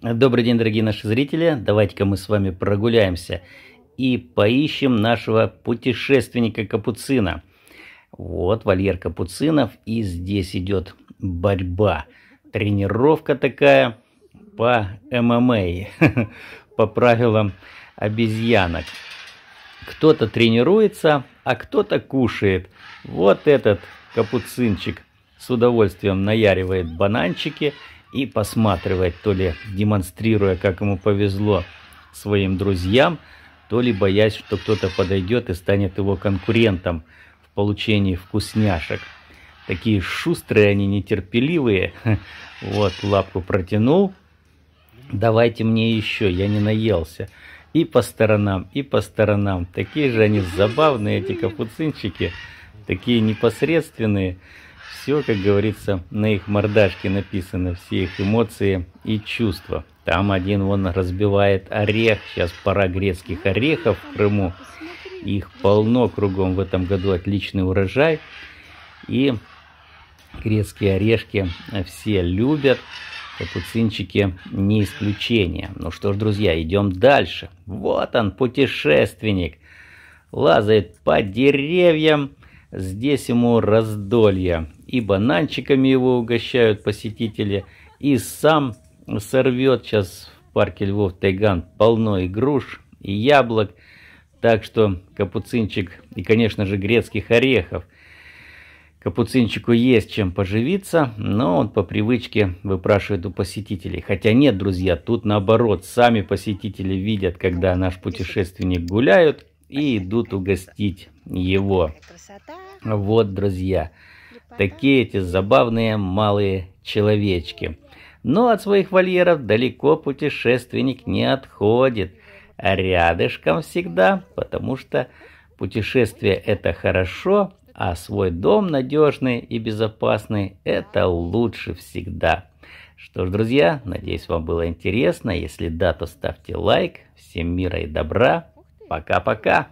Добрый день, дорогие наши зрители. Давайте-ка мы с вами прогуляемся и поищем нашего путешественника Капуцина. Вот вольер Капуцинов, и здесь идет борьба. Тренировка такая по ММА, по правилам обезьянок. Кто-то тренируется, а кто-то кушает. Вот этот капуцинчик с удовольствием наяривает бананчики – и посматривать то ли демонстрируя, как ему повезло своим друзьям, то ли боясь, что кто-то подойдет и станет его конкурентом в получении вкусняшек. Такие шустрые они, нетерпеливые. Вот, лапку протянул. Давайте мне еще, я не наелся. И по сторонам, и по сторонам. Такие же они забавные, эти капуцинчики. Такие непосредственные все, как говорится, на их мордашке написаны, все их эмоции и чувства. Там один вон разбивает орех, сейчас пора грецких орехов в Крыму. Их полно кругом в этом году, отличный урожай. И грецкие орешки все любят, капуцинчики не исключение. Ну что ж, друзья, идем дальше. Вот он, путешественник, лазает по деревьям, Здесь ему раздолье, и бананчиками его угощают посетители, и сам сорвет сейчас в парке Львов Тайган полно и груш, и яблок, так что капуцинчик и, конечно же, грецких орехов. Капуцинчику есть чем поживиться, но он по привычке выпрашивает у посетителей. Хотя нет, друзья, тут наоборот, сами посетители видят, когда наш путешественник гуляет и идут угостить его. Вот, друзья, такие эти забавные малые человечки. Но от своих вольеров далеко путешественник не отходит, а рядышком всегда, потому что путешествие это хорошо, а свой дом надежный и безопасный – это лучше всегда. Что ж, друзья, надеюсь, вам было интересно. Если да, то ставьте лайк. Всем мира и добра. Пока-пока.